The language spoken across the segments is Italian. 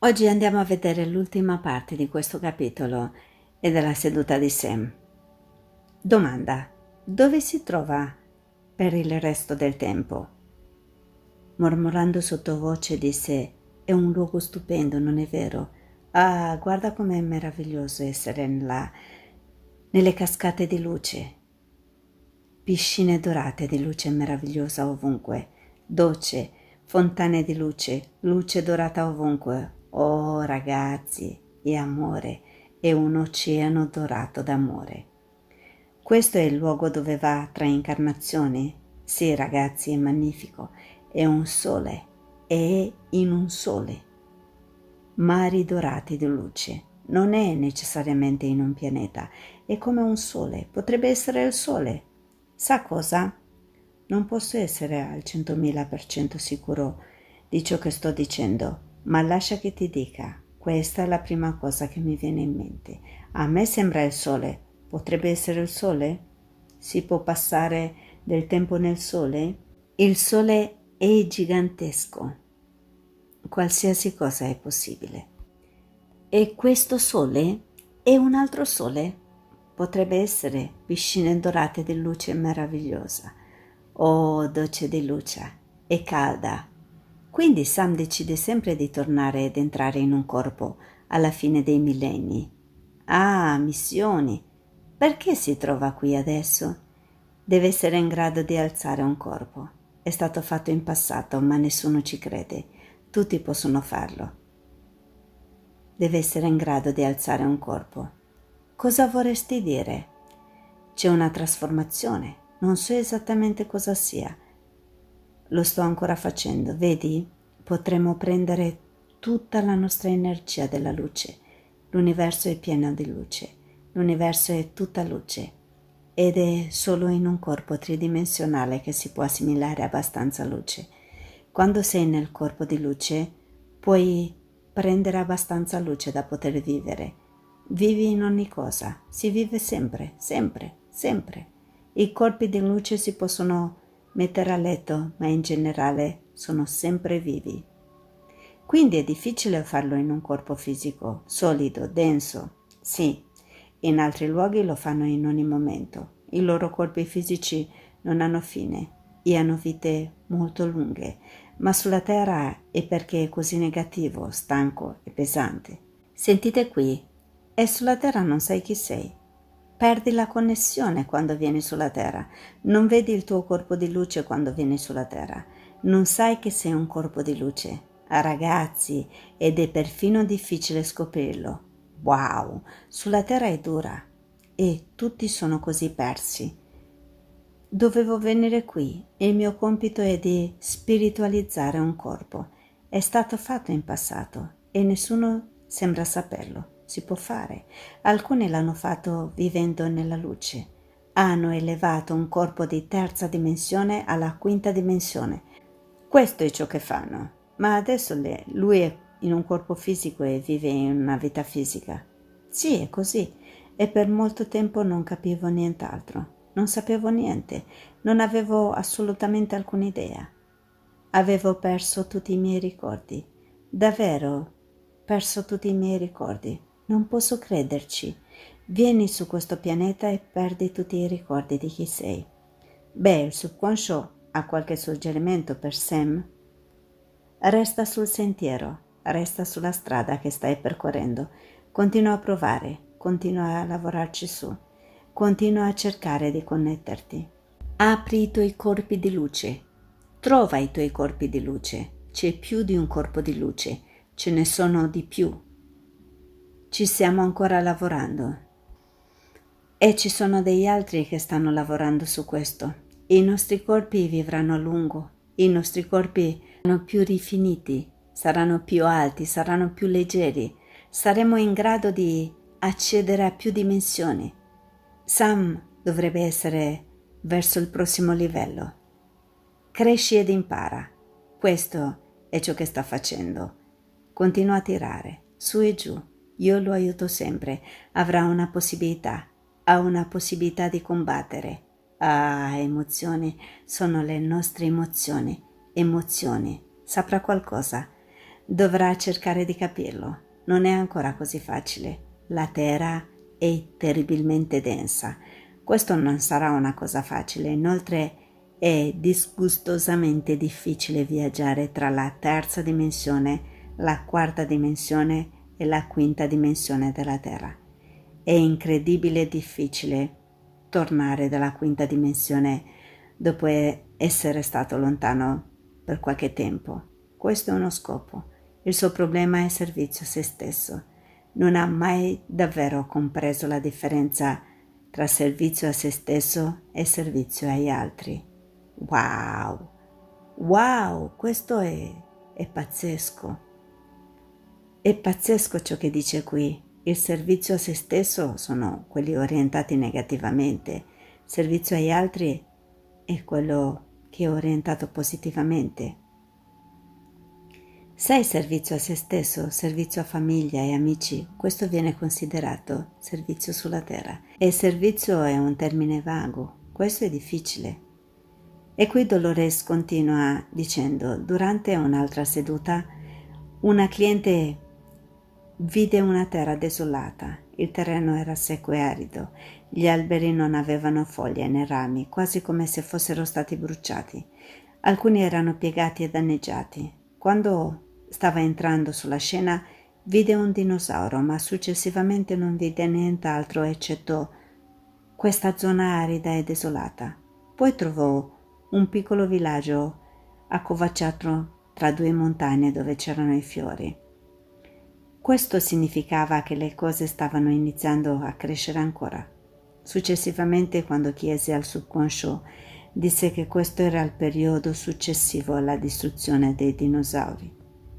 Oggi andiamo a vedere l'ultima parte di questo capitolo e della seduta di Sam. Domanda. Dove si trova per il resto del tempo? Mormorando sottovoce di disse è un luogo stupendo, non è vero? Ah, guarda com'è meraviglioso essere là, nelle cascate di luce, piscine dorate di luce meravigliosa ovunque, docce, fontane di luce, luce dorata ovunque, Oh ragazzi è amore è un oceano dorato d'amore. Questo è il luogo dove va tra incarnazioni? Sì ragazzi è magnifico, è un sole, è in un sole. Mari dorati di luce. Non è necessariamente in un pianeta, è come un sole, potrebbe essere il sole. Sa cosa? Non posso essere al 100.000% sicuro di ciò che sto dicendo, ma lascia che ti dica, questa è la prima cosa che mi viene in mente. A me sembra il sole. Potrebbe essere il sole? Si può passare del tempo nel sole? Il sole è gigantesco. Qualsiasi cosa è possibile. E questo sole è un altro sole? Potrebbe essere piscine dorate di luce meravigliosa. Oh, dolce di luce, è calda, quindi Sam decide sempre di tornare ed entrare in un corpo alla fine dei millenni. Ah, missioni! Perché si trova qui adesso? Deve essere in grado di alzare un corpo. È stato fatto in passato, ma nessuno ci crede. Tutti possono farlo. Deve essere in grado di alzare un corpo. Cosa vorresti dire? C'è una trasformazione. Non so esattamente cosa sia lo sto ancora facendo, vedi? Potremmo prendere tutta la nostra energia della luce. L'universo è pieno di luce. L'universo è tutta luce ed è solo in un corpo tridimensionale che si può assimilare abbastanza luce. Quando sei nel corpo di luce, puoi prendere abbastanza luce da poter vivere. Vivi in ogni cosa, si vive sempre, sempre, sempre. I corpi di luce si possono mettere a letto, ma in generale sono sempre vivi. Quindi è difficile farlo in un corpo fisico, solido, denso. Sì, in altri luoghi lo fanno in ogni momento. I loro corpi fisici non hanno fine e hanno vite molto lunghe, ma sulla Terra è perché è così negativo, stanco e pesante. Sentite qui, e sulla Terra non sai chi sei. Perdi la connessione quando vieni sulla Terra, non vedi il tuo corpo di luce quando vieni sulla Terra, non sai che sei un corpo di luce. Ah, ragazzi, ed è perfino difficile scoprirlo. Wow, sulla Terra è dura e tutti sono così persi. Dovevo venire qui e il mio compito è di spiritualizzare un corpo. È stato fatto in passato e nessuno sembra saperlo si può fare. Alcuni l'hanno fatto vivendo nella luce. Hanno elevato un corpo di terza dimensione alla quinta dimensione. Questo è ciò che fanno. Ma adesso le, lui è in un corpo fisico e vive in una vita fisica. Sì, è così. E per molto tempo non capivo nient'altro. Non sapevo niente. Non avevo assolutamente alcuna idea. Avevo perso tutti i miei ricordi. Davvero perso tutti i miei ricordi. Non posso crederci. Vieni su questo pianeta e perdi tutti i ricordi di chi sei. Beh, il subconscio ha qualche suggerimento per Sam? Resta sul sentiero, resta sulla strada che stai percorrendo. Continua a provare, continua a lavorarci su, continua a cercare di connetterti. Apri i tuoi corpi di luce, trova i tuoi corpi di luce. C'è più di un corpo di luce, ce ne sono di più ci stiamo ancora lavorando e ci sono degli altri che stanno lavorando su questo. I nostri corpi vivranno a lungo, i nostri corpi saranno più rifiniti, saranno più alti, saranno più leggeri, saremo in grado di accedere a più dimensioni. Sam dovrebbe essere verso il prossimo livello. Cresci ed impara. Questo è ciò che sta facendo. Continua a tirare, su e giù io lo aiuto sempre. Avrà una possibilità. Ha una possibilità di combattere. Ah, emozioni. Sono le nostre emozioni. Emozioni. Saprà qualcosa. Dovrà cercare di capirlo. Non è ancora così facile. La terra è terribilmente densa. Questo non sarà una cosa facile. Inoltre è disgustosamente difficile viaggiare tra la terza dimensione, la quarta dimensione e la quinta dimensione della Terra. È incredibile e difficile tornare dalla quinta dimensione dopo essere stato lontano per qualche tempo. Questo è uno scopo. Il suo problema è servizio a se stesso. Non ha mai davvero compreso la differenza tra servizio a se stesso e servizio agli altri. Wow! Wow! Questo è, è pazzesco! È pazzesco ciò che dice qui. Il servizio a se stesso sono quelli orientati negativamente, servizio agli altri è quello che è orientato positivamente. Se servizio a se stesso, servizio a famiglia e amici, questo viene considerato servizio sulla terra. E servizio è un termine vago, questo è difficile. E qui Dolores continua dicendo, durante un'altra seduta, una cliente Vide una terra desolata, il terreno era secco e arido, gli alberi non avevano foglie né rami, quasi come se fossero stati bruciati. Alcuni erano piegati e danneggiati. Quando stava entrando sulla scena, vide un dinosauro, ma successivamente non vide nient'altro eccetto questa zona arida e desolata. Poi trovò un piccolo villaggio accovacciato tra due montagne dove c'erano i fiori. Questo significava che le cose stavano iniziando a crescere ancora. Successivamente, quando chiese al subconscio, disse che questo era il periodo successivo alla distruzione dei dinosauri.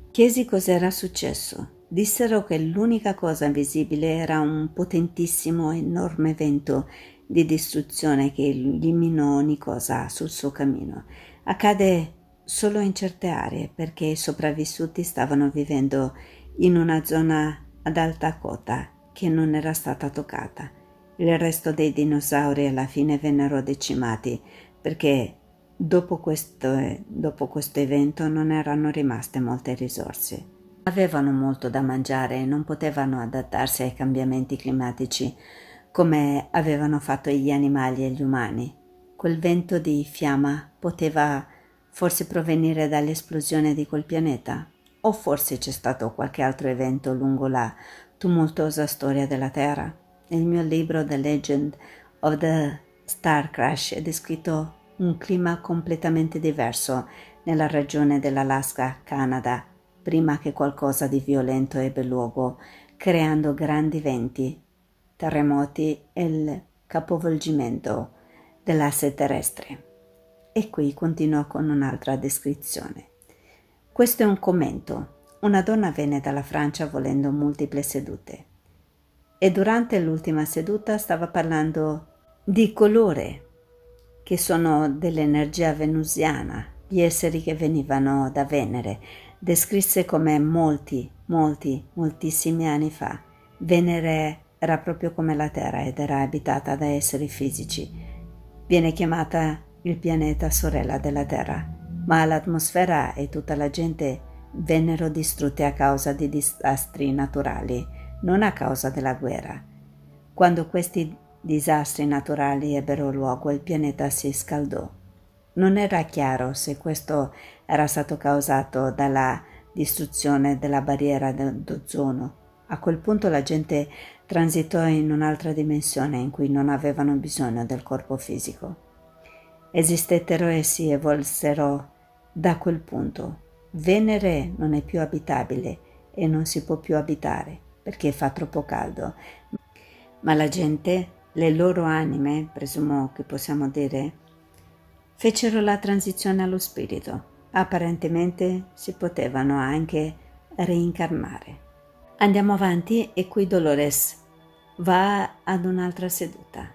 Chiesi cos'era successo. Dissero che l'unica cosa visibile era un potentissimo, enorme vento di distruzione che eliminò ogni cosa sul suo cammino. Accade solo in certe aree perché i sopravvissuti stavano vivendo in una zona ad alta quota che non era stata toccata. Il resto dei dinosauri alla fine vennero decimati perché dopo questo, eh, dopo questo evento non erano rimaste molte risorse. Avevano molto da mangiare e non potevano adattarsi ai cambiamenti climatici come avevano fatto gli animali e gli umani. Quel vento di fiamma poteva forse provenire dall'esplosione di quel pianeta? O forse c'è stato qualche altro evento lungo la tumultuosa storia della Terra? Nel mio libro The Legend of the Star Crash è descritto un clima completamente diverso nella regione dell'Alaska, Canada, prima che qualcosa di violento ebbe luogo, creando grandi venti, terremoti e il capovolgimento dell'asse terrestre. E qui continuo con un'altra descrizione. Questo è un commento. Una donna venne dalla Francia volendo multiple sedute e durante l'ultima seduta stava parlando di colore, che sono dell'energia venusiana, gli esseri che venivano da Venere, descrisse come molti, molti, moltissimi anni fa. Venere era proprio come la Terra ed era abitata da esseri fisici. Viene chiamata il pianeta sorella della Terra ma l'atmosfera e tutta la gente vennero distrutte a causa di disastri naturali, non a causa della guerra. Quando questi disastri naturali ebbero luogo il pianeta si scaldò. Non era chiaro se questo era stato causato dalla distruzione della barriera d'ozono. A quel punto la gente transitò in un'altra dimensione in cui non avevano bisogno del corpo fisico. Esistettero e si evolsero da quel punto Venere non è più abitabile e non si può più abitare perché fa troppo caldo. Ma la gente, le loro anime, presumo che possiamo dire, fecero la transizione allo spirito. Apparentemente si potevano anche reincarnare. Andiamo avanti e qui Dolores va ad un'altra seduta.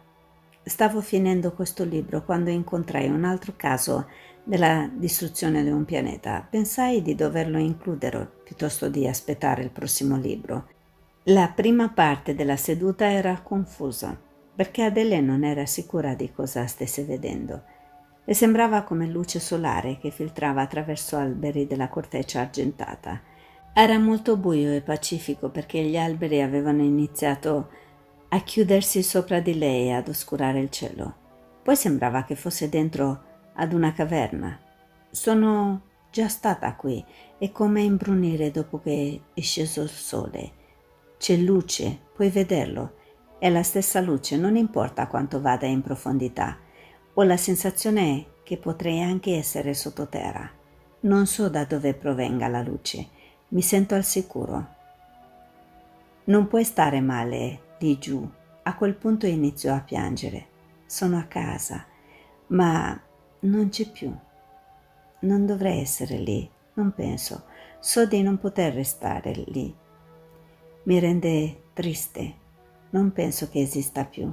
Stavo finendo questo libro quando incontrai un altro caso della distruzione di un pianeta, pensai di doverlo includere piuttosto di aspettare il prossimo libro. La prima parte della seduta era confusa, perché Adele non era sicura di cosa stesse vedendo. Le sembrava come luce solare che filtrava attraverso alberi della corteccia argentata. Era molto buio e pacifico perché gli alberi avevano iniziato a chiudersi sopra di lei e ad oscurare il cielo. Poi sembrava che fosse dentro ad una caverna. Sono già stata qui, è come imbrunire dopo che è sceso il sole. C'è luce, puoi vederlo. È la stessa luce, non importa quanto vada in profondità. Ho la sensazione che potrei anche essere sottoterra. Non so da dove provenga la luce, mi sento al sicuro. Non puoi stare male lì giù. A quel punto inizio a piangere. Sono a casa, ma non c'è più. Non dovrei essere lì, non penso. So di non poter restare lì. Mi rende triste. Non penso che esista più.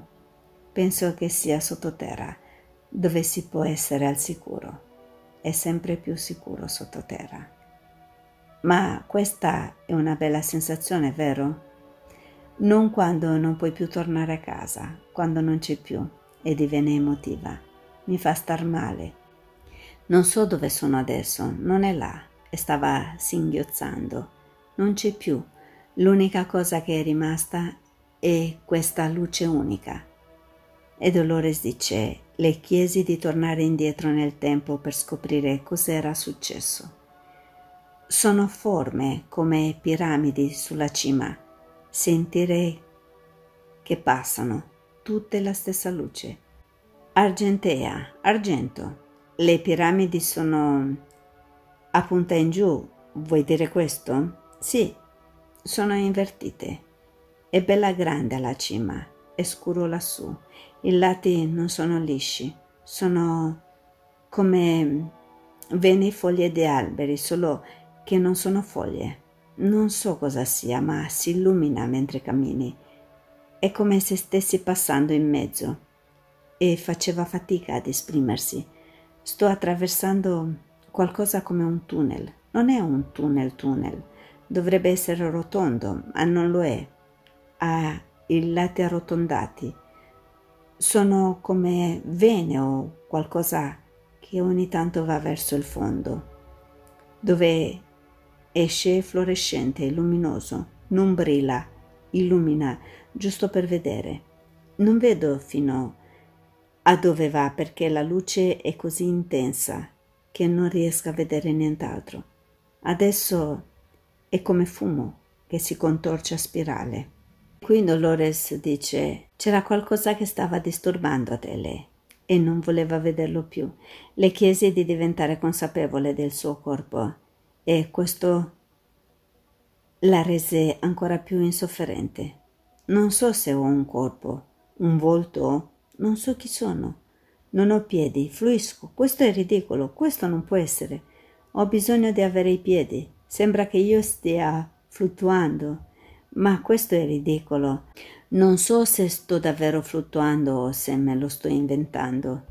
Penso che sia sottoterra, dove si può essere al sicuro. È sempre più sicuro sottoterra. Ma questa è una bella sensazione, vero? Non quando non puoi più tornare a casa, quando non c'è più e diviene emotiva mi fa star male. Non so dove sono adesso, non è là, e stava singhiozzando. Non c'è più. L'unica cosa che è rimasta è questa luce unica. E Dolores dice, le chiesi di tornare indietro nel tempo per scoprire cos'era successo. Sono forme come piramidi sulla cima, sentire che passano, tutte la stessa luce Argentea, argento. Le piramidi sono a punta in giù, vuoi dire questo? Sì, sono invertite. È bella grande alla cima, è scuro lassù. I lati non sono lisci, sono come mm, vene foglie di alberi, solo che non sono foglie. Non so cosa sia, ma si illumina mentre cammini. È come se stessi passando in mezzo e faceva fatica ad esprimersi. Sto attraversando qualcosa come un tunnel. Non è un tunnel tunnel. Dovrebbe essere rotondo, ma non lo è. Ha i lati arrotondati. Sono come vene o qualcosa che ogni tanto va verso il fondo, dove esce fluorescente, luminoso, non brilla, illumina, giusto per vedere. Non vedo fino a dove va perché la luce è così intensa che non riesco a vedere nient'altro. Adesso è come fumo che si contorce a spirale. Qui Dolores dice c'era qualcosa che stava disturbando Adele e non voleva vederlo più. Le chiese di diventare consapevole del suo corpo e questo la rese ancora più insofferente. Non so se ho un corpo, un volto non so chi sono. Non ho piedi, fluisco. Questo è ridicolo, questo non può essere. Ho bisogno di avere i piedi. Sembra che io stia fluttuando. Ma questo è ridicolo. Non so se sto davvero fluttuando o se me lo sto inventando.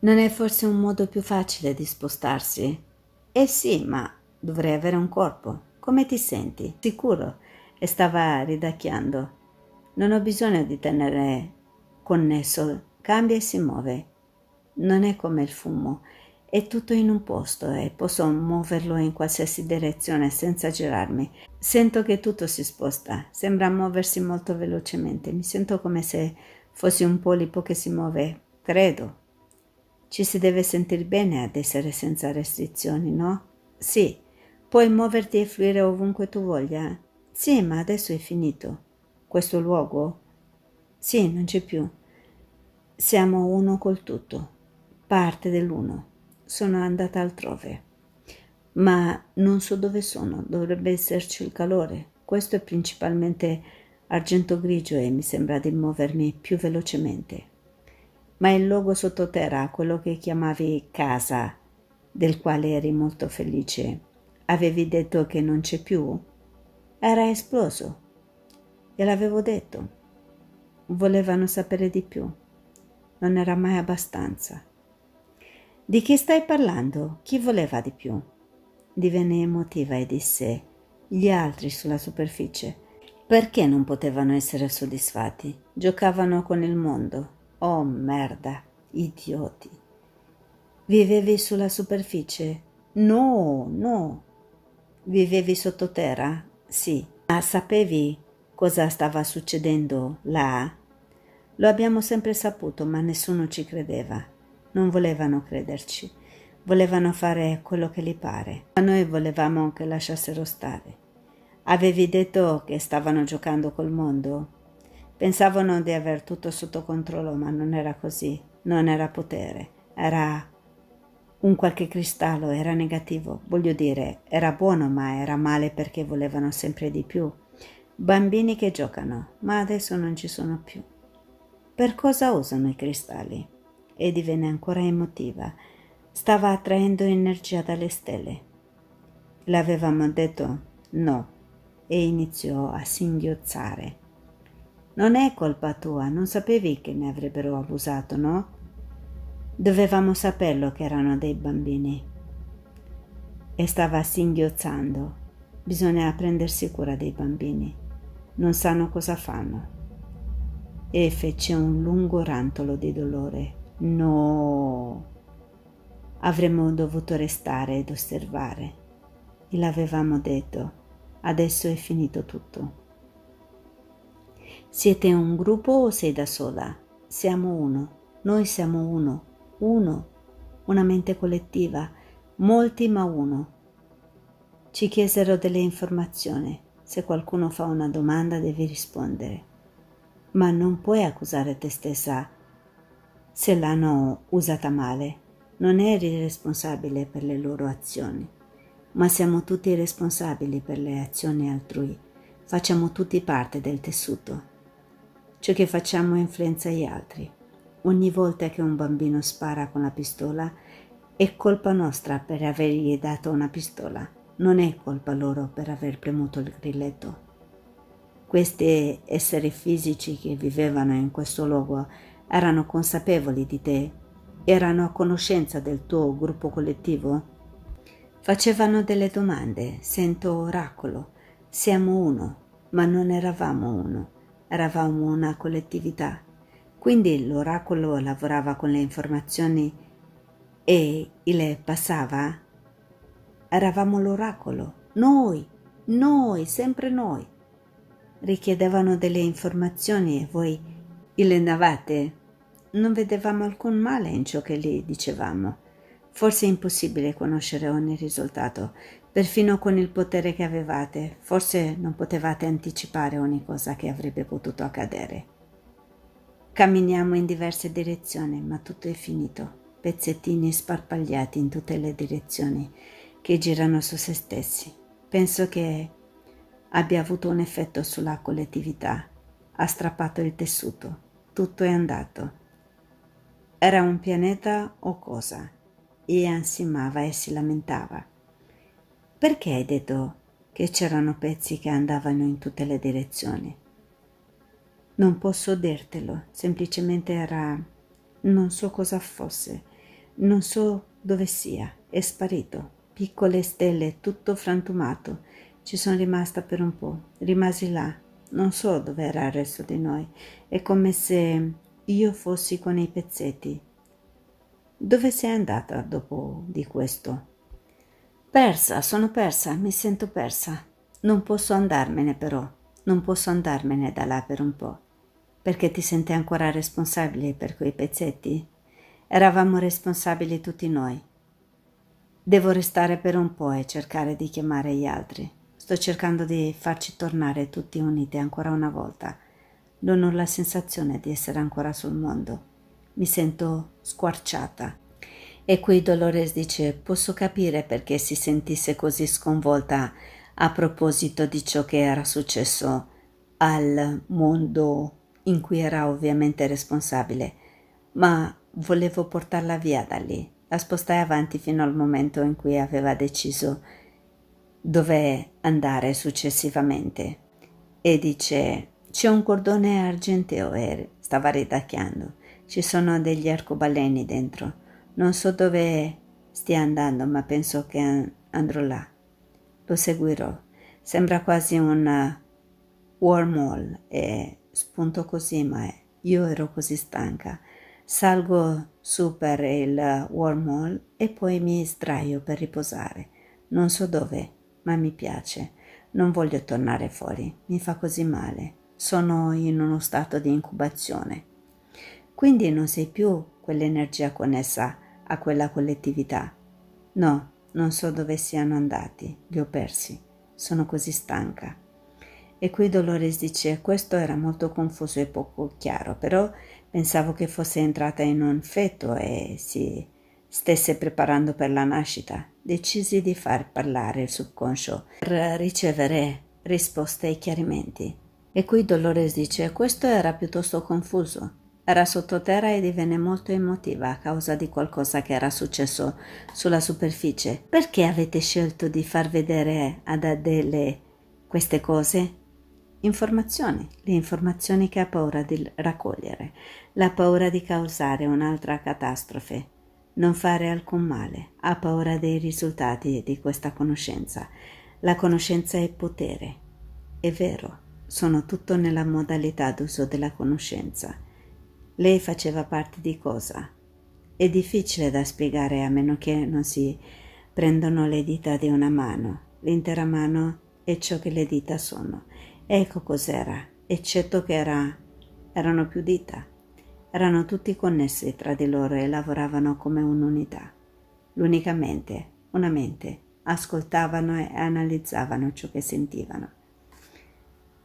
Non è forse un modo più facile di spostarsi? Eh sì, ma dovrei avere un corpo. Come ti senti? Sicuro? E stava ridacchiando. Non ho bisogno di tenere connesso, cambia e si muove. Non è come il fumo, è tutto in un posto e posso muoverlo in qualsiasi direzione senza girarmi. Sento che tutto si sposta, sembra muoversi molto velocemente, mi sento come se fossi un polipo che si muove, credo. Ci si deve sentire bene ad essere senza restrizioni, no? Sì, puoi muoverti e fluire ovunque tu voglia. Sì, ma adesso è finito. Questo luogo? Sì, non c'è più. Siamo uno col tutto, parte dell'uno. Sono andata altrove. Ma non so dove sono, dovrebbe esserci il calore. Questo è principalmente argento grigio e mi sembra di muovermi più velocemente. Ma il luogo sottoterra, quello che chiamavi casa, del quale eri molto felice, avevi detto che non c'è più? Era esploso. Gliel'avevo detto. Volevano sapere di più non era mai abbastanza. Di chi stai parlando? Chi voleva di più? Divenne emotiva e disse gli altri sulla superficie. Perché non potevano essere soddisfatti? Giocavano con il mondo. Oh merda, idioti. Vivevi sulla superficie? No, no. Vivevi sottoterra? Sì. Ma sapevi cosa stava succedendo là lo abbiamo sempre saputo, ma nessuno ci credeva. Non volevano crederci. Volevano fare quello che gli pare, ma noi volevamo che lasciassero stare. Avevi detto che stavano giocando col mondo? Pensavano di aver tutto sotto controllo, ma non era così. Non era potere, era un qualche cristallo, era negativo. Voglio dire, era buono, ma era male perché volevano sempre di più. Bambini che giocano, ma adesso non ci sono più. Per cosa usano i cristalli? E divenne ancora emotiva. Stava attraendo energia dalle stelle. L'avevamo detto no e iniziò a singhiozzare. Non è colpa tua, non sapevi che ne avrebbero abusato, no? Dovevamo saperlo che erano dei bambini. E stava singhiozzando. Bisogna prendersi cura dei bambini. Non sanno cosa fanno e fece un lungo rantolo di dolore. No! Avremmo dovuto restare ed osservare. Gliel'avevamo detto, adesso è finito tutto. Siete un gruppo o sei da sola? Siamo uno, noi siamo uno, uno, una mente collettiva, molti ma uno. Ci chiesero delle informazioni, se qualcuno fa una domanda devi rispondere ma non puoi accusare te stessa se l'hanno usata male. Non eri responsabile per le loro azioni, ma siamo tutti responsabili per le azioni altrui. Facciamo tutti parte del tessuto. Ciò che facciamo influenza gli altri. Ogni volta che un bambino spara con la pistola, è colpa nostra per avergli dato una pistola, non è colpa loro per aver premuto il grilletto. Questi esseri fisici che vivevano in questo luogo erano consapevoli di te, erano a conoscenza del tuo gruppo collettivo? Facevano delle domande, sento oracolo, siamo uno, ma non eravamo uno, eravamo una collettività. Quindi l'oracolo lavorava con le informazioni e le passava? Eravamo l'oracolo, noi, noi, sempre noi richiedevano delle informazioni e voi illennavate. Non vedevamo alcun male in ciò che gli dicevamo. Forse è impossibile conoscere ogni risultato, perfino con il potere che avevate, forse non potevate anticipare ogni cosa che avrebbe potuto accadere. Camminiamo in diverse direzioni, ma tutto è finito, pezzettini sparpagliati in tutte le direzioni che girano su se stessi. Penso che abbia avuto un effetto sulla collettività. Ha strappato il tessuto. Tutto è andato. Era un pianeta o cosa? Ian si amava e si lamentava. Perché hai detto che c'erano pezzi che andavano in tutte le direzioni? Non posso dirtelo, semplicemente era... non so cosa fosse, non so dove sia, è sparito, piccole stelle, tutto frantumato, ci sono rimasta per un po', rimasi là, non so dove era il resto di noi, è come se io fossi con i pezzetti. Dove sei andata dopo di questo? Persa, sono persa, mi sento persa. Non posso andarmene però, non posso andarmene da là per un po'. Perché ti senti ancora responsabile per quei pezzetti? Eravamo responsabili tutti noi. Devo restare per un po' e cercare di chiamare gli altri. Sto cercando di farci tornare tutti uniti ancora una volta. Non ho la sensazione di essere ancora sul mondo. Mi sento squarciata. E qui Dolores dice: Posso capire perché si sentisse così sconvolta a proposito di ciò che era successo al mondo in cui era ovviamente responsabile, ma volevo portarla via da lì. La spostai avanti fino al momento in cui aveva deciso di dove andare successivamente e dice c'è un cordone argenteo e stava ridacchiando ci sono degli arcobaleni dentro non so dove stia andando ma penso che andrò là lo seguirò sembra quasi un uh, wormhole e spunto così ma io ero così stanca salgo su per il uh, wormhole e poi mi sdraio per riposare non so dove ma mi piace. Non voglio tornare fuori, mi fa così male. Sono in uno stato di incubazione. Quindi non sei più quell'energia connessa a quella collettività. No, non so dove siano andati, li ho persi. Sono così stanca. E qui Dolores dice, questo era molto confuso e poco chiaro, però pensavo che fosse entrata in un feto e si stesse preparando per la nascita, decisi di far parlare il subconscio per ricevere risposte e chiarimenti. E qui Dolores dice questo era piuttosto confuso. Era sottoterra e divenne molto emotiva a causa di qualcosa che era successo sulla superficie. Perché avete scelto di far vedere ad Adele queste cose? Informazioni, le informazioni che ha paura di raccogliere, la paura di causare un'altra catastrofe non fare alcun male, ha paura dei risultati di questa conoscenza. La conoscenza è potere. È vero, sono tutto nella modalità d'uso della conoscenza. Lei faceva parte di cosa? È difficile da spiegare a meno che non si prendono le dita di una mano. L'intera mano è ciò che le dita sono. Ecco cos'era, eccetto che era, erano più dita. Erano tutti connessi tra di loro e lavoravano come un'unità. L'unica mente, una mente, ascoltavano e analizzavano ciò che sentivano.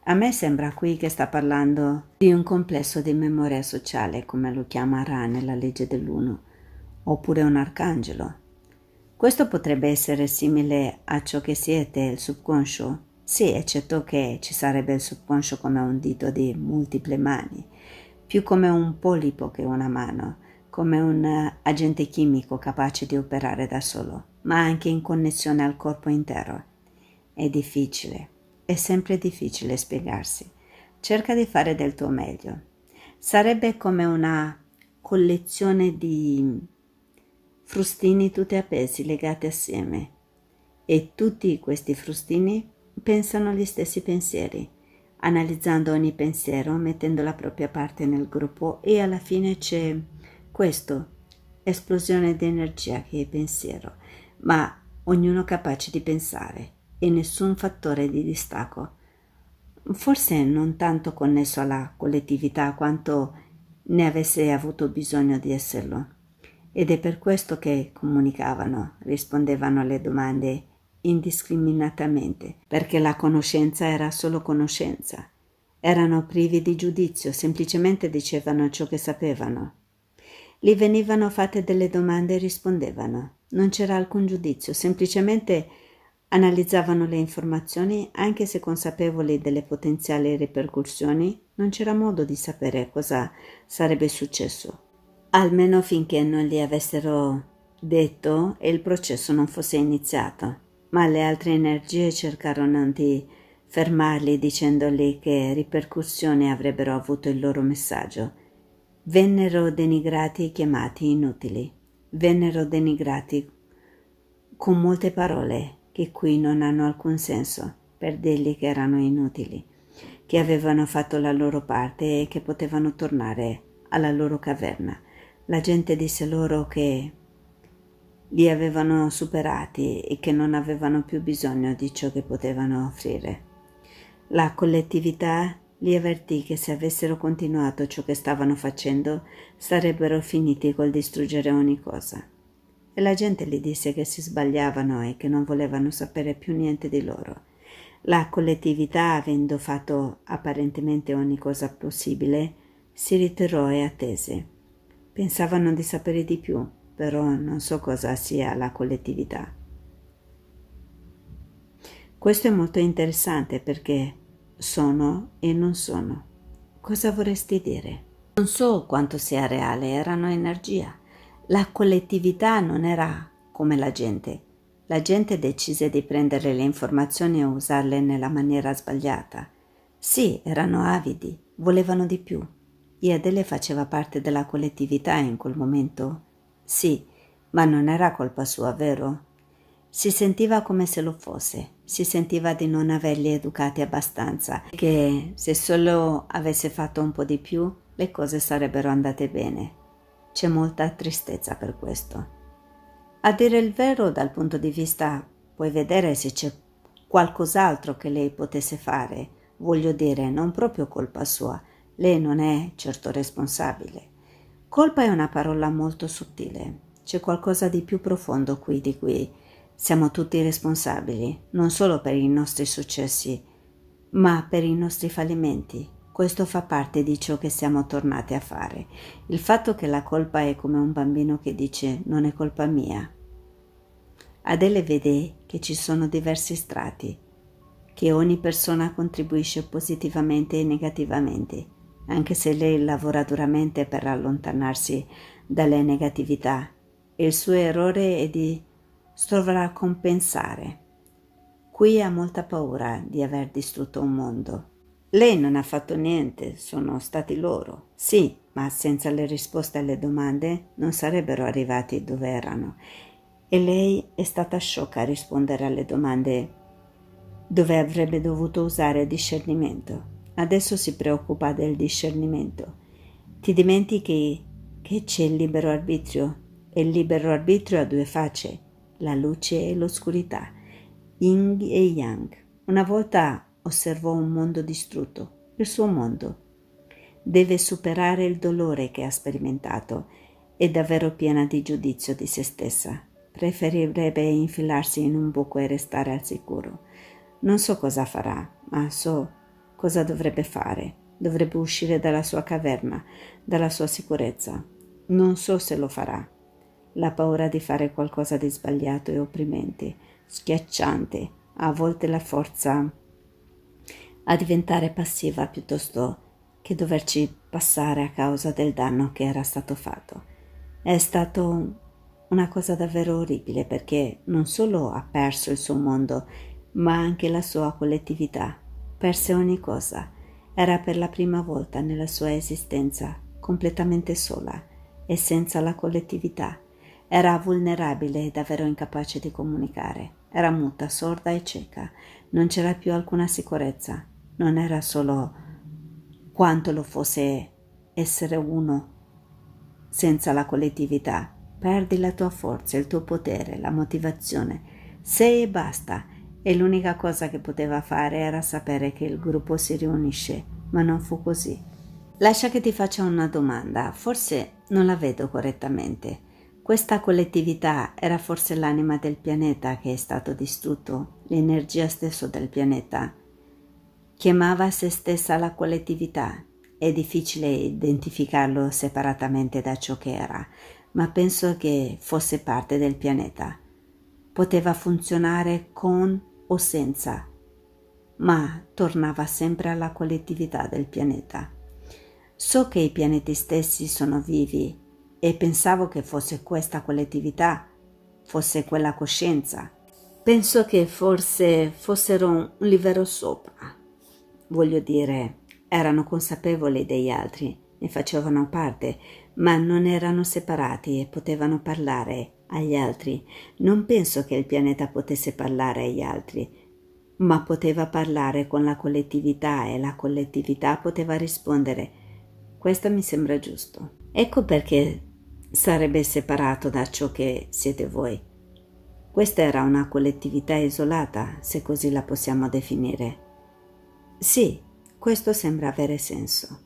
A me sembra qui che sta parlando di un complesso di memoria sociale, come lo chiama Ra nella legge dell'uno, oppure un arcangelo. Questo potrebbe essere simile a ciò che siete, il subconscio. Sì, eccetto che ci sarebbe il subconscio come un dito di multiple mani, più come un polipo che una mano, come un eh, agente chimico capace di operare da solo, ma anche in connessione al corpo intero. È difficile, è sempre difficile spiegarsi. Cerca di fare del tuo meglio. Sarebbe come una collezione di frustini tutti appesi legati assieme e tutti questi frustini pensano gli stessi pensieri analizzando ogni pensiero, mettendo la propria parte nel gruppo e alla fine c'è questo, esplosione di energia che è pensiero, ma ognuno capace di pensare e nessun fattore di distacco. Forse non tanto connesso alla collettività quanto ne avesse avuto bisogno di esserlo. Ed è per questo che comunicavano, rispondevano alle domande indiscriminatamente, perché la conoscenza era solo conoscenza. Erano privi di giudizio, semplicemente dicevano ciò che sapevano. Gli venivano fatte delle domande e rispondevano. Non c'era alcun giudizio, semplicemente analizzavano le informazioni, anche se consapevoli delle potenziali ripercussioni, non c'era modo di sapere cosa sarebbe successo, almeno finché non gli avessero detto e il processo non fosse iniziato ma le altre energie cercarono di fermarli dicendogli che ripercussioni avrebbero avuto il loro messaggio. Vennero denigrati e chiamati inutili. Vennero denigrati con molte parole che qui non hanno alcun senso per dirgli che erano inutili, che avevano fatto la loro parte e che potevano tornare alla loro caverna. La gente disse loro che li avevano superati e che non avevano più bisogno di ciò che potevano offrire. La collettività li avvertì che se avessero continuato ciò che stavano facendo sarebbero finiti col distruggere ogni cosa. E la gente gli disse che si sbagliavano e che non volevano sapere più niente di loro. La collettività, avendo fatto apparentemente ogni cosa possibile, si ritirò e attese. Pensavano di sapere di più, però non so cosa sia la collettività. Questo è molto interessante perché sono e non sono. Cosa vorresti dire? Non so quanto sia reale, erano energia. La collettività non era come la gente. La gente decise di prendere le informazioni e usarle nella maniera sbagliata. Sì, erano avidi, volevano di più. Iadele faceva parte della collettività in quel momento, sì, ma non era colpa sua, vero? Si sentiva come se lo fosse, si sentiva di non averli educati abbastanza, che se solo avesse fatto un po' di più le cose sarebbero andate bene. C'è molta tristezza per questo. A dire il vero, dal punto di vista, puoi vedere se c'è qualcos'altro che lei potesse fare. Voglio dire, non proprio colpa sua, lei non è certo responsabile. Colpa è una parola molto sottile, c'è qualcosa di più profondo qui di qui. Siamo tutti responsabili, non solo per i nostri successi, ma per i nostri fallimenti. Questo fa parte di ciò che siamo tornati a fare. Il fatto che la colpa è come un bambino che dice non è colpa mia. Adele vede che ci sono diversi strati, che ogni persona contribuisce positivamente e negativamente anche se lei lavora duramente per allontanarsi dalle negatività. Il suo errore è di sovracompensare. Qui ha molta paura di aver distrutto un mondo. Lei non ha fatto niente, sono stati loro. Sì, ma senza le risposte alle domande non sarebbero arrivati dove erano. E lei è stata sciocca a rispondere alle domande dove avrebbe dovuto usare discernimento. Adesso si preoccupa del discernimento. Ti dimentichi che c'è il libero arbitrio e il libero arbitrio ha due facce, la luce e l'oscurità, yin e yang. Una volta osservò un mondo distrutto, il suo mondo. Deve superare il dolore che ha sperimentato, è davvero piena di giudizio di se stessa. Preferirebbe infilarsi in un buco e restare al sicuro. Non so cosa farà, ma so cosa dovrebbe fare? Dovrebbe uscire dalla sua caverna, dalla sua sicurezza. Non so se lo farà. La paura di fare qualcosa di sbagliato e opprimente, schiacciante, a volte la forza a diventare passiva piuttosto che doverci passare a causa del danno che era stato fatto. È stato una cosa davvero orribile perché non solo ha perso il suo mondo, ma anche la sua collettività perse ogni cosa. Era per la prima volta nella sua esistenza completamente sola e senza la collettività. Era vulnerabile e davvero incapace di comunicare. Era muta, sorda e cieca. Non c'era più alcuna sicurezza. Non era solo quanto lo fosse essere uno senza la collettività. Perdi la tua forza, il tuo potere, la motivazione. Sei e basta e l'unica cosa che poteva fare era sapere che il gruppo si riunisce, ma non fu così. Lascia che ti faccia una domanda, forse non la vedo correttamente. Questa collettività era forse l'anima del pianeta che è stato distrutto, l'energia stessa del pianeta. Chiamava se stessa la collettività. È difficile identificarlo separatamente da ciò che era, ma penso che fosse parte del pianeta. Poteva funzionare con o senza, ma tornava sempre alla collettività del pianeta. So che i pianeti stessi sono vivi e pensavo che fosse questa collettività, fosse quella coscienza. Penso che forse fossero un livello sopra. Voglio dire, erano consapevoli degli altri, ne facevano parte, ma non erano separati e potevano parlare agli altri. Non penso che il pianeta potesse parlare agli altri, ma poteva parlare con la collettività e la collettività poteva rispondere. Questo mi sembra giusto. Ecco perché sarebbe separato da ciò che siete voi. Questa era una collettività isolata, se così la possiamo definire. Sì, questo sembra avere senso.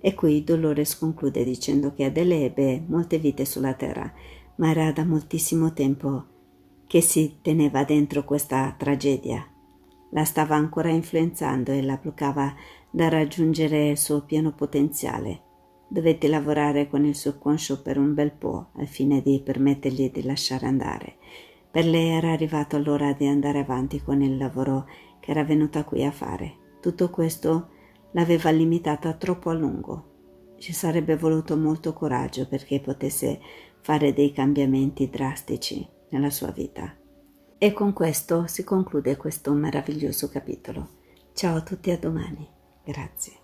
E qui Dolores conclude dicendo che Adele ebbe molte vite sulla Terra ma era da moltissimo tempo che si teneva dentro questa tragedia. La stava ancora influenzando e la bloccava da raggiungere il suo pieno potenziale. Dovette lavorare con il suo conscio per un bel po' al fine di permettergli di lasciare andare. Per lei era arrivato l'ora di andare avanti con il lavoro che era venuta qui a fare. Tutto questo l'aveva limitata troppo a lungo. Ci sarebbe voluto molto coraggio perché potesse fare dei cambiamenti drastici nella sua vita. E con questo si conclude questo meraviglioso capitolo. Ciao a tutti a domani. Grazie.